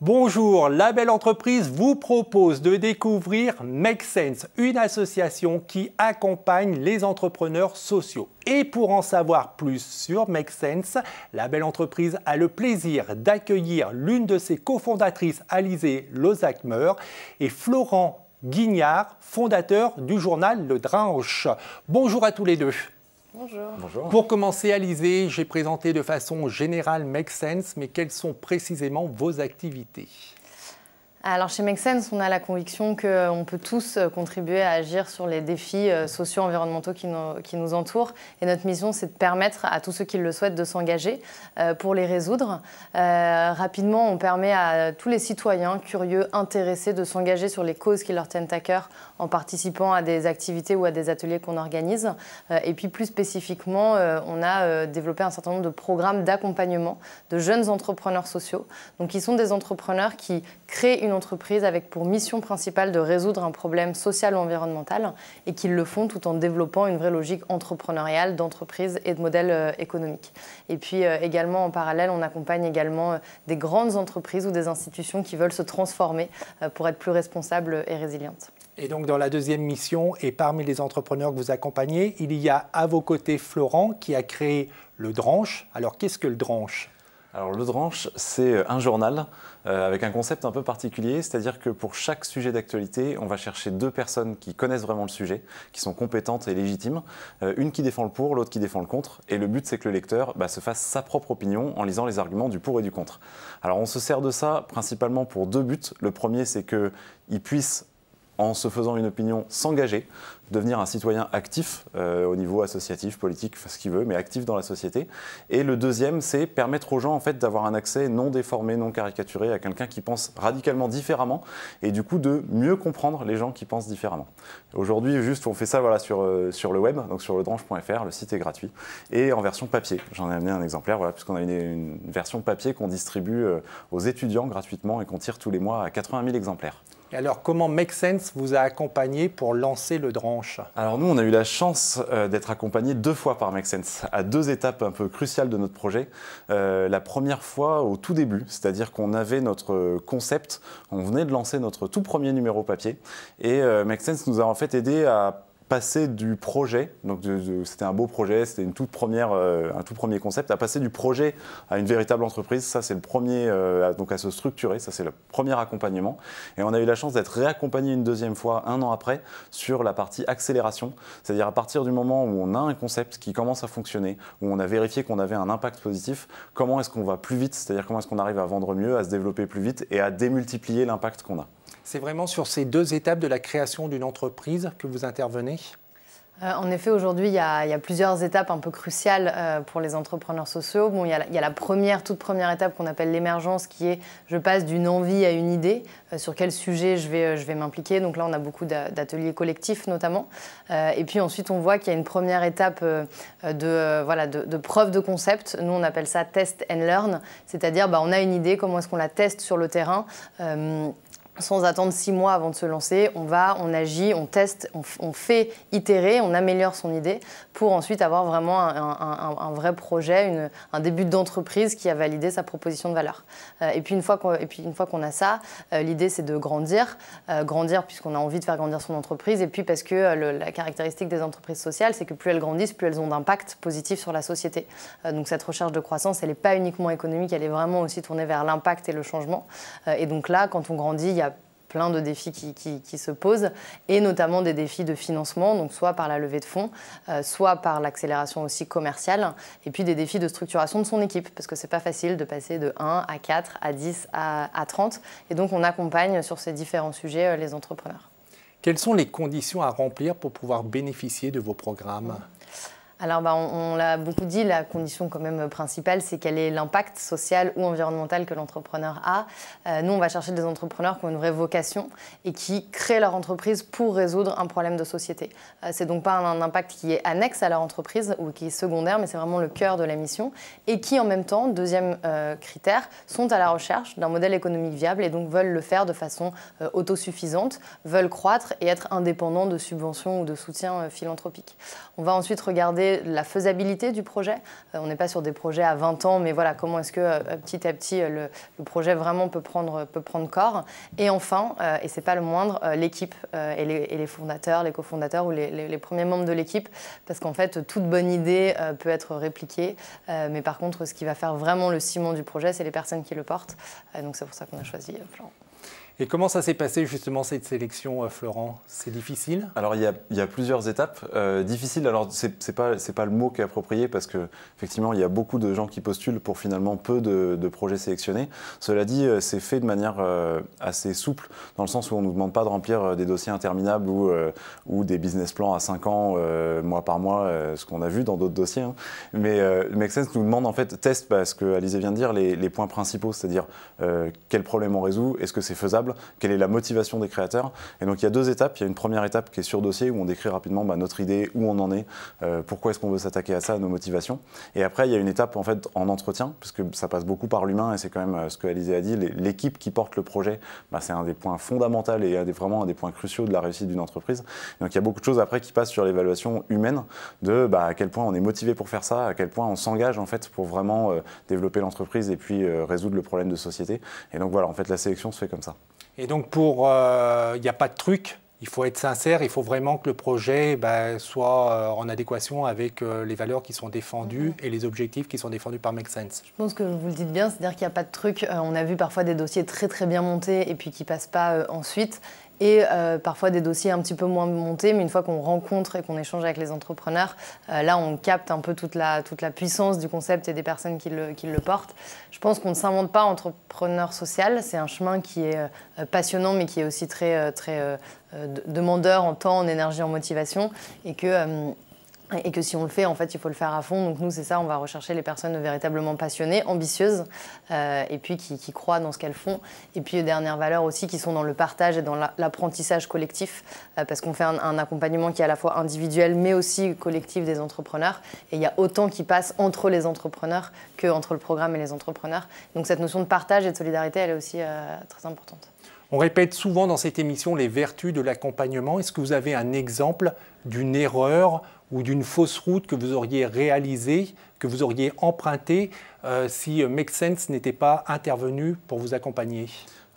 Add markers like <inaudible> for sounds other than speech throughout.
Bonjour, la belle entreprise vous propose de découvrir Make Sense, une association qui accompagne les entrepreneurs sociaux. Et pour en savoir plus sur Make Sense, la belle entreprise a le plaisir d'accueillir l'une de ses cofondatrices, Alizée Lozac-Meur, et Florent Guignard, fondateur du journal Le Dranche. Bonjour à tous les deux. Bonjour. Pour commencer, Alizé, j'ai présenté de façon générale Make Sense, mais quelles sont précisément vos activités alors chez Make Sense, on a la conviction qu'on euh, peut tous euh, contribuer à agir sur les défis euh, sociaux, environnementaux qui nous, entourent. Et notre mission, c'est de permettre à tous ceux qui le souhaitent de s'engager pour les résoudre. rapidement, on permet à tous les citoyens curieux, intéressés, de s'engager sur les causes qui leur tiennent à cœur en participant à des activités ou à des ateliers qu'on organise. et puis plus spécifiquement, on a développé un certain nombre de programmes d'accompagnement de jeunes entrepreneurs sociaux, donc ils sont des entrepreneurs qui créent une entreprise avec pour mission principale de résoudre un problème social ou environnemental et qu'ils le font tout en développant une vraie logique entrepreneuriale d'entreprise et de modèle euh, économique. Et puis euh, également en parallèle, on accompagne également euh, des grandes entreprises ou des institutions qui veulent se transformer pour être plus responsables et résilientes. Et donc dans la deuxième mission, et parmi les entrepreneurs que vous accompagnez, il y a à vos côtés Florent qui a créé le Dranche. Alors qu'est-ce que le Dranche alors Le Dranche, c'est euh, un journal euh, avec un concept un peu particulier, c'est-à-dire que pour chaque sujet d'actualité, on va chercher deux personnes qui connaissent vraiment le sujet, qui sont compétentes et légitimes, euh, une qui défend le pour, l'autre qui défend le contre, et le but c'est que le lecteur bah, se fasse sa propre opinion en lisant les arguments du pour et du contre. Alors on se sert de ça principalement pour deux buts. Le premier c'est qu'il puisse en se faisant une opinion, s'engager, devenir un citoyen actif euh, au niveau associatif, politique, ce qu'il veut, mais actif dans la société. Et le deuxième, c'est permettre aux gens en fait d'avoir un accès non déformé, non caricaturé à quelqu'un qui pense radicalement différemment et du coup de mieux comprendre les gens qui pensent différemment. Aujourd'hui, juste on fait ça voilà sur euh, sur le web, donc sur ledrange.fr, le site est gratuit et en version papier. J'en ai amené un exemplaire voilà puisqu'on a une, une, version papier qu'on distribue euh, aux étudiants gratuitement et qu'on tire tous les mois à 80 000 exemplaires alors, comment Make Sense vous a accompagné pour lancer le Dranche Alors, nous, on a eu la chance euh, d'être accompagné deux fois par Make Sense, à deux étapes un peu cruciales de notre projet. Euh, la première fois au tout début, c'est-à-dire qu'on avait notre concept, on venait de lancer notre tout premier numéro papier, et euh, MakeSense Sense nous a en fait aidé à passer du projet, donc c'était un beau projet, c'était une toute première, euh, un tout premier concept, à passer du projet à une véritable entreprise, ça c'est le premier, euh, donc à se structurer, ça c'est le premier accompagnement. Et on a eu la chance d'être réaccompagné une deuxième fois un an après sur la partie accélération, c'est-à-dire à partir du moment où on a un concept qui commence à fonctionner, où on a vérifié qu'on avait un impact positif, comment est-ce qu'on va plus vite, c'est-à-dire comment est-ce qu'on arrive à vendre mieux, à se développer plus vite et à démultiplier l'impact qu'on a. C'est vraiment sur ces deux étapes de la création d'une entreprise que vous intervenez euh, en effet, aujourd'hui, il, y, a plusieurs étapes un peu cruciales euh, pour les entrepreneurs sociaux. Bon, il, y a la, première, toute première étape qu'on appelle l'émergence, qui est je passe d'une envie à une idée, euh, sur quel sujet je vais, je vais m'impliquer. Donc là, on a beaucoup d'ateliers collectifs notamment. et puis ensuite, on voit qu'il y a une première étape de, voilà, de, preuve de concept. Nous, on appelle ça test and learn, c'est-à-dire bah, on a une idée, comment est-ce qu'on la teste sur le terrain sans attendre six mois avant de se lancer, on va, on agit, on teste, on, fait itérer, on améliore son idée pour ensuite avoir vraiment un, vrai projet, une, un début d'entreprise qui a validé sa proposition de valeur. Euh, et puis une fois qu'on a ça, euh, l'idée c'est de grandir, euh, grandir puisqu'on a envie de faire grandir son entreprise et puis parce que la caractéristique des entreprises sociales c'est que plus elles grandissent, plus elles ont d'impact positif sur la société. donc cette recherche de croissance, elle n'est pas uniquement économique, elle est vraiment aussi tournée vers l'impact et le changement. et donc là, quand on grandit, il y a plein de défis qui, se posent, et notamment des défis de financement, donc soit par la levée de fonds, euh, soit par l'accélération aussi commerciale, et puis des défis de structuration de son équipe, parce que ce n'est pas facile de passer de 1 à 4, à 10, à, à 30, et donc on accompagne sur ces différents sujets euh, les entrepreneurs. Quelles sont les conditions à remplir pour pouvoir bénéficier de vos programmes alors, bah, on, l'a beaucoup dit, la condition quand même principale, c'est quel est l'impact social ou environnemental que l'entrepreneur a. Euh, nous, on va chercher des entrepreneurs qui ont une vraie vocation et qui créent leur entreprise pour résoudre un problème de société. Ce euh, c'est donc pas un, impact qui est annexe à leur entreprise ou qui est secondaire, mais c'est vraiment le cœur de la mission et qui, en même temps, deuxième euh, critère, sont à la recherche d'un modèle économique viable et donc veulent le faire de façon autosuffisante, veulent croître et être indépendants de subventions ou de soutiens philanthropique. On va ensuite regarder la faisabilité du projet. Euh, on n'est pas sur des projets à 20 ans, mais voilà, comment est-ce que euh, petit à petit euh, le, projet vraiment peut prendre, peut prendre corps. Et enfin, et c'est pas le moindre, l'équipe et, les, fondateurs, les cofondateurs ou les, les premiers membres de l'équipe, parce qu'en fait, toute bonne idée peut être répliquée, mais par contre, ce qui va faire vraiment le ciment du projet, c'est les personnes qui le portent. donc c'est pour ça qu'on a choisi et comment ça s'est passé justement cette sélection, euh, Florent C'est difficile Alors il y, a, plusieurs étapes. Euh, difficile, alors c'est pas pas le mot qui est approprié parce que effectivement il y a beaucoup de gens qui postulent pour finalement peu de, projets sélectionnés. Cela dit, euh, c'est fait de manière assez souple dans le sens où on nous demande pas de remplir des dossiers interminables ou ou des business plans à 5 ans mois par mois, ce qu'on a vu dans d'autres dossiers. Hein. Mais Make nous demande en fait test, parce ce que Alizé vient de dire, les, les points principaux, c'est-à-dire quel problème on résout, est-ce que c'est faisable quelle est la motivation des créateurs. Et donc il y a deux étapes. Il y a une première étape qui est sur dossier où on décrit rapidement bah, notre idée, où on en est, euh, pourquoi est-ce qu'on veut s'attaquer à ça, nos motivations. Et après il y a une étape en fait en entretien, parce que ça passe beaucoup par l'humain et c'est quand même euh, ce que Alizé a dit, l'équipe qui porte le projet, bah, c'est un des points fondamentaux et vraiment un des points cruciaux de la réussite d'une entreprise. donc il y a beaucoup de choses après qui passent sur l'évaluation humaine de bah, à quel point on est motivé pour faire ça, à quel point on s'engage en fait pour vraiment euh, développer l'entreprise et puis résoudre le problème de société. Et donc voilà, en fait la sélection se fait comme ça. Et donc, pour, euh, il n'y a pas de truc. Il faut être sincère, il faut vraiment que le projet bah, soit euh, en adéquation avec euh, les valeurs qui sont défendues mhm. et les objectifs qui sont défendus par Make Sense. Je pense que vous le dites bien, c'est-à-dire qu'il n'y a pas de truc. on a vu parfois des dossiers très très bien montés et puis qui ne passent pas ensuite et euh, parfois des dossiers un petit peu moins montés, mais une fois qu'on rencontre et qu'on échange avec les entrepreneurs, euh, là on capte un peu toute la, toute la puissance du concept et des personnes qui le, qui le portent. Je pense qu'on ne s'invente pas entrepreneur social, c'est un chemin qui est euh, passionnant mais qui est aussi très, très demandeur en temps, en énergie, en motivation et que et que si on le fait, en fait, il faut le faire à fond. Donc nous, c'est ça, on va rechercher les personnes véritablement passionnées, ambitieuses, euh, et puis qui, croient dans ce qu'elles font. Et puis, dernière valeur aussi, qui sont dans le partage et dans l'apprentissage collectif, euh, parce qu'on fait un, accompagnement qui est à la fois individuel, mais aussi collectif des entrepreneurs. Et il y a autant qui passe entre les entrepreneurs qu'entre le programme et les entrepreneurs. Donc cette notion de partage et de solidarité, elle est aussi euh, très importante. On répète souvent dans cette émission les vertus de l'accompagnement. Est-ce que vous avez un exemple d'une erreur ou d'une fausse route que vous auriez réalisée, que vous auriez empruntée euh, si euh, Make Sense n'était pas intervenu pour vous accompagner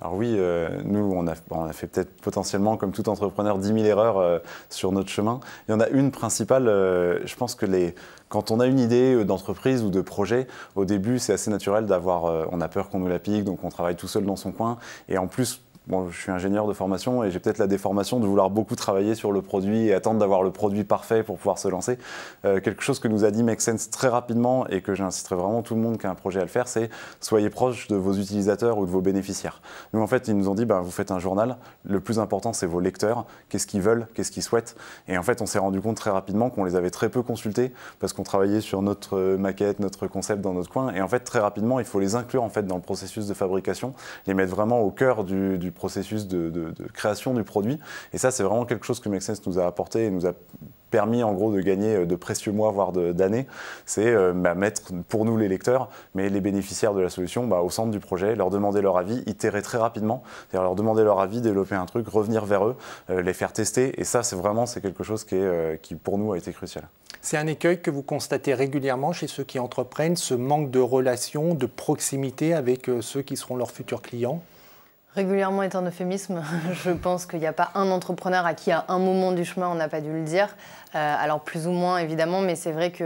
alors oui, euh, nous, on a, fait peut-être potentiellement, comme tout entrepreneur, 10 000 erreurs sur notre chemin. Il y en a une principale, je pense que les, quand on a une idée d'entreprise ou de projet, au début, c'est assez naturel d'avoir, on a peur qu'on nous la pique, donc on travaille tout seul dans son coin. Et en plus, bon, je suis ingénieur de formation et j'ai peut-être la déformation de vouloir beaucoup travailler sur le produit et attendre d'avoir le produit parfait pour pouvoir se lancer. Euh, quelque chose que nous a dit Make Sense très rapidement et que j'inciterai vraiment tout le monde qui a un projet à le faire, c'est soyez proche de vos utilisateurs ou de vos bénéficiaires. Nous, en fait, ils nous ont dit, ben, vous faites un journal, le plus important, c'est vos lecteurs, qu'est-ce qu'ils veulent, qu'est-ce qu'ils souhaitent. Et en fait, on s'est rendu compte très rapidement qu'on les avait très peu consultés parce qu'on travaillait sur notre maquette, notre concept dans notre coin. Et en fait, très rapidement, il faut les inclure en fait, dans le processus de fabrication, les mettre vraiment au cœur du, du processus de, création du produit. Et ça, c'est vraiment quelque chose que Make nous a apporté et nous a permis en gros de gagner euh, de précieux mois, voire d'années, c'est euh, bah, mettre pour nous les lecteurs, mais les bénéficiaires de la solution bah, au centre du projet, leur demander leur avis, itérer très rapidement, c'est-à-dire leur demander leur avis, développer un truc, revenir vers eux, euh, les faire tester, et ça c'est vraiment quelque chose qui, qui pour nous a été crucial. C'est un écueil que vous constatez régulièrement chez ceux qui entreprennent, ce manque de relation, de proximité avec ceux qui seront leurs futurs clients Régulièrement est un euphémisme. <laughs> Je pense qu'il n'y a pas un entrepreneur à qui à un moment du chemin on n'a pas dû le dire. Euh, alors plus ou moins évidemment, mais c'est vrai que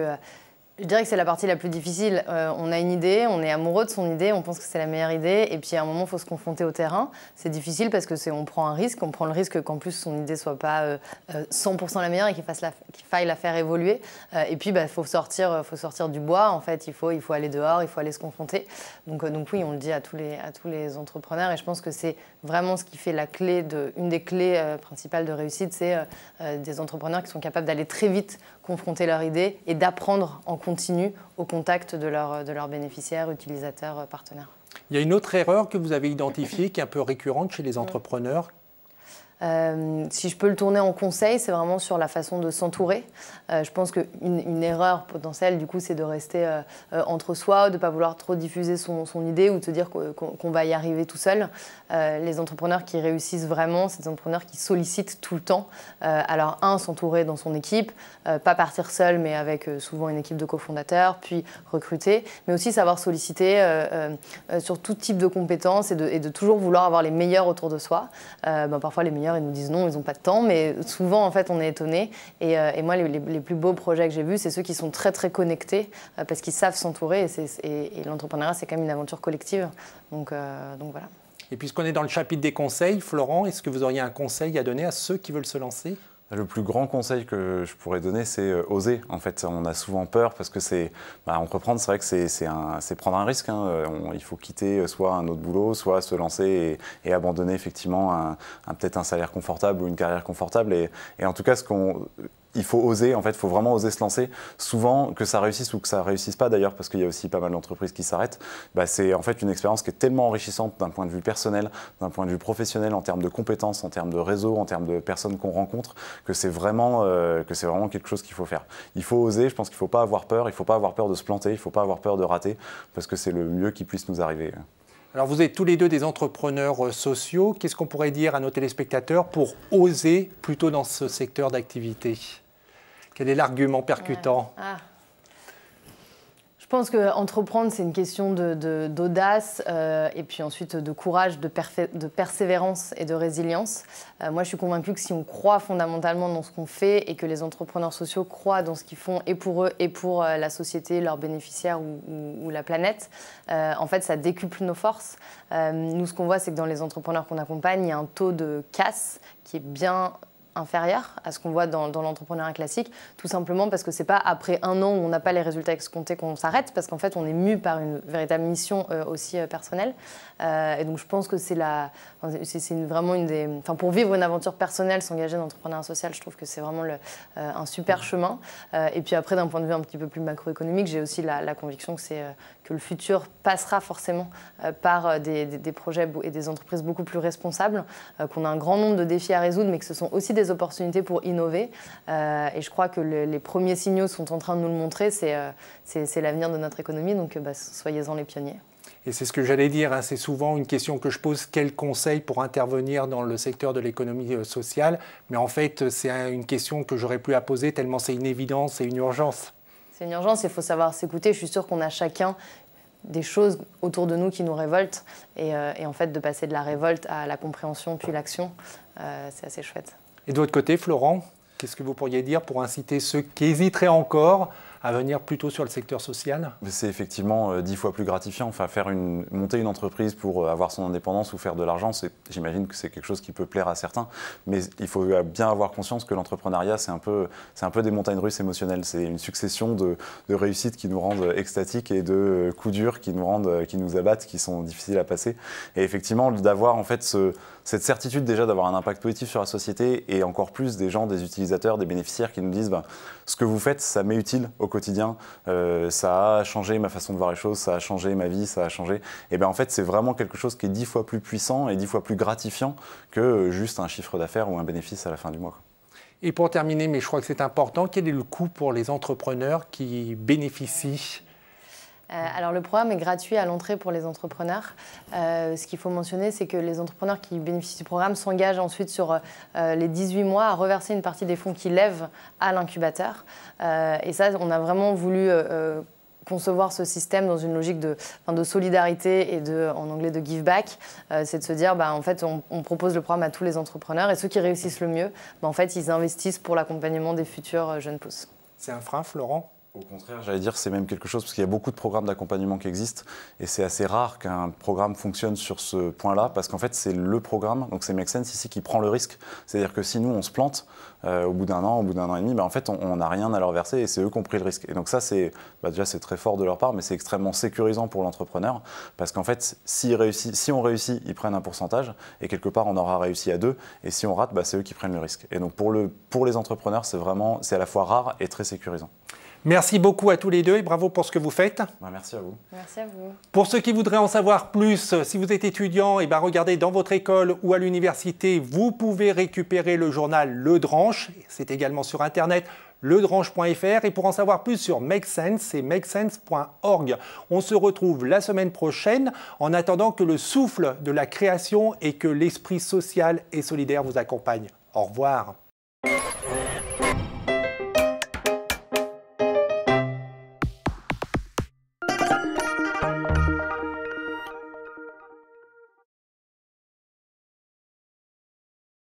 je dirais que c'est la partie la plus difficile. Euh, on a une idée, on est amoureux de son idée, on pense que c'est la meilleure idée, et puis à un moment, il faut se confronter au terrain. C'est difficile parce que c'est, on prend un risque, on prend le risque qu'en plus son idée soit pas 100% euh, euh, la meilleure et qu'il, fasse la, faille la faire évoluer. et puis, il bah, faut sortir, faut sortir du bois. En fait, il faut, il faut aller dehors, il faut aller se confronter. Donc, donc oui, on le dit à tous les, à tous les entrepreneurs, et je pense que c'est vraiment ce qui fait la clé de, une des clés principales de réussite, c'est des entrepreneurs qui sont capables d'aller très vite confronter leur idée et d'apprendre en cours continue au contact de, de leurs bénéficiaires, utilisateurs, euh, partenaires. Il y a une autre erreur que vous avez identifiée qui est un peu récurrente chez les entrepreneurs euh, si je peux le tourner en conseil, c'est vraiment sur la façon de s'entourer. Euh, je pense qu'une une erreur potentielle, du coup, c'est de rester euh, entre soi, de ne pas vouloir trop diffuser son, son idée ou de dire qu'on va y arriver tout seul. les entrepreneurs qui réussissent vraiment, c'est des entrepreneurs qui sollicitent tout le temps. alors, un, s'entourer dans son équipe, pas partir seul, mais avec souvent une équipe de cofondateurs, puis recruter, mais aussi savoir solliciter sur tout type de compétences et de, et de, toujours vouloir avoir les meilleurs autour de soi. Ben, parfois, les meilleurs ils nous disent non, ils n'ont pas de temps, mais souvent, en fait, on est étonné. Euh, et, moi, les, plus beaux projets que j'ai vus, c'est ceux qui sont très, très connectés, euh, parce qu'ils savent s'entourer. Et, l'entrepreneuriat, c'est quand même une aventure collective. Euh, donc voilà. Et puisqu'on est dans le chapitre des conseils, Florent, est-ce que vous auriez un conseil à donner à ceux qui veulent se lancer le plus grand conseil que je pourrais donner, c'est euh, oser. En fait, on a souvent peur parce que c'est bah, entreprendre, c'est vrai que c'est prendre un risque. Hein. Euh, il faut quitter euh, soit un autre boulot, soit se lancer et, abandonner effectivement peut-être un salaire confortable ou une carrière confortable. et en tout cas, ce qu'on il faut oser, en fait, il faut vraiment oser se lancer. Souvent, que ça réussisse ou que ça réussisse pas d'ailleurs, parce qu'il y a aussi pas mal d'entreprises qui s'arrêtent, bah, c'est en fait une expérience qui est tellement enrichissante d'un point de vue personnel, d'un point de vue professionnel, en termes de compétences, en termes de réseau, en termes de personnes qu'on rencontre, que c'est vraiment, euh, vraiment quelque chose qu'il faut faire. Il faut oser, je pense qu'il ne faut pas avoir peur, il ne faut pas avoir peur de se planter, il ne faut pas avoir peur de rater, parce que c'est le mieux qui puisse nous arriver. Alors vous êtes tous les deux des entrepreneurs euh, sociaux. Qu'est-ce qu'on pourrait dire à nos téléspectateurs pour oser plutôt dans ce secteur d'activité quel est l'argument percutant ah. Je pense que entreprendre, c'est une question d'audace de, euh, et puis ensuite de courage, de, de persévérance et de résilience. Euh, moi, je suis convaincue que si on croit fondamentalement dans ce qu'on fait et que les entrepreneurs sociaux croient dans ce qu'ils font et pour eux et pour euh, la société, leurs bénéficiaires ou, ou la planète, en fait, ça décuple nos forces. nous, ce qu'on voit, c'est que dans les entrepreneurs qu'on accompagne, il y a un taux de casse qui est bien inférieure à ce qu'on voit dans, l'entrepreneuriat classique, tout simplement parce que c'est pas après un an où on n'a pas les résultats escomptés qu'on s'arrête, parce qu'en fait on est mu par une véritable mission euh, aussi euh, personnelle. Euh, et donc je pense que c'est c'est vraiment une des, enfin pour vivre une aventure personnelle, s'engager dans l'entrepreneuriat social, je trouve que c'est vraiment le, un super chemin. et puis après d'un point de vue un petit peu plus macroéconomique, j'ai aussi la, conviction que c'est que le futur passera forcément par des, projets et des entreprises beaucoup plus responsables, qu'on a un grand nombre de défis à résoudre, mais que ce sont aussi des opportunités pour innover. Euh, et je crois que les premiers signaux sont en train de nous le montrer. C'est euh, l'avenir de notre économie, donc euh, bah, soyez-en les pionniers. Et c'est ce que j'allais dire, hein, c'est souvent une question que je pose, quel conseil pour intervenir dans le secteur de l'économie sociale Mais en fait, c'est une question que j'aurais plus à poser tellement c'est une évidence et une urgence. C'est une urgence, il faut savoir s'écouter. Je suis sûre qu'on a chacun des choses autour de nous qui nous révoltent. Et, en fait, de passer de la révolte à la compréhension puis l'action, c'est assez chouette. Et de votre côté, Florent, qu'est-ce que vous pourriez dire pour inciter ceux qui hésiteraient encore à venir plutôt sur le secteur social C'est effectivement euh, dix fois plus gratifiant. Enfin, faire une, monter une entreprise pour euh, avoir son indépendance ou faire de l'argent, j'imagine que c'est quelque chose qui peut plaire à certains. Mais il faut bien avoir conscience que l'entrepreneuriat, c'est un, peu, un peu des montagnes russes émotionnelles. C'est une succession de, réussites qui nous rendent extatiques et de euh, coups durs qui nous, rendent, qui nous abattent, qui sont difficiles à passer. Et effectivement, d'avoir en fait cette certitude déjà d'avoir un impact positif sur la société et encore plus des gens, des utilisateurs, des bénéficiaires qui nous disent ben, ce que vous faites, ça m'est utile au quotidien, euh, ça a changé ma façon de voir les choses, ça a changé ma vie, ça a changé. Et eh bien en fait, c'est vraiment quelque chose qui est dix fois plus puissant et dix fois plus gratifiant que euh, juste un chiffre d'affaires ou un bénéfice à la fin du mois. Et pour terminer, mais je crois que c'est important, quel est le coût pour les entrepreneurs qui bénéficient euh, alors le programme est gratuit à l'entrée pour les entrepreneurs. Euh, ce qu'il faut mentionner, c'est que les entrepreneurs qui bénéficient du programme s'engagent ensuite sur euh, les 18 mois à reverser une partie des fonds qu'ils lèvent à l'incubateur. et ça, on a vraiment voulu concevoir ce système dans une logique de, solidarité et en anglais de give back, c'est de se dire bah, en fait on, propose le programme à tous les entrepreneurs et ceux qui réussissent le mieux, bah, en fait ils investissent pour l'accompagnement des futurs jeunes pousses. C'est un frein, Florent au contraire, j'allais dire, c'est même quelque chose, parce qu'il y a beaucoup de programmes d'accompagnement qui existent, et c'est assez rare qu'un programme fonctionne sur ce point-là, parce qu'en fait, c'est le programme, donc c'est Make Sense ici, qui prend le risque. C'est-à-dire que si nous, on se plante, euh, au bout d'un an, au bout d'un an et demi, ben, en fait, on n'a rien à leur verser, et c'est eux qui ont pris le risque. Et donc ça, c'est bah, déjà, c'est très fort de leur part, mais c'est extrêmement sécurisant pour l'entrepreneur, parce qu'en fait, si, réussit, si on réussit, ils prennent un pourcentage, et quelque part, on aura réussi à deux, et si on rate, bah, c'est eux qui prennent le risque. Et donc pour, le, pour les entrepreneurs, c'est vraiment, c'est à la fois rare et très sécurisant. Merci beaucoup à tous les deux et bravo pour ce que vous faites. Bah, merci à vous. Merci à vous. Pour ceux qui voudraient en savoir plus, euh, si vous êtes étudiant, eh ben, regardez dans votre école ou à l'université, vous pouvez récupérer le journal Le Dranche. C'est également sur Internet ledranche.fr et pour en savoir plus sur Make Sense, c'est makesense.org. On se retrouve la semaine prochaine en attendant que le souffle de la création et que l'esprit social et solidaire vous accompagne. Au revoir.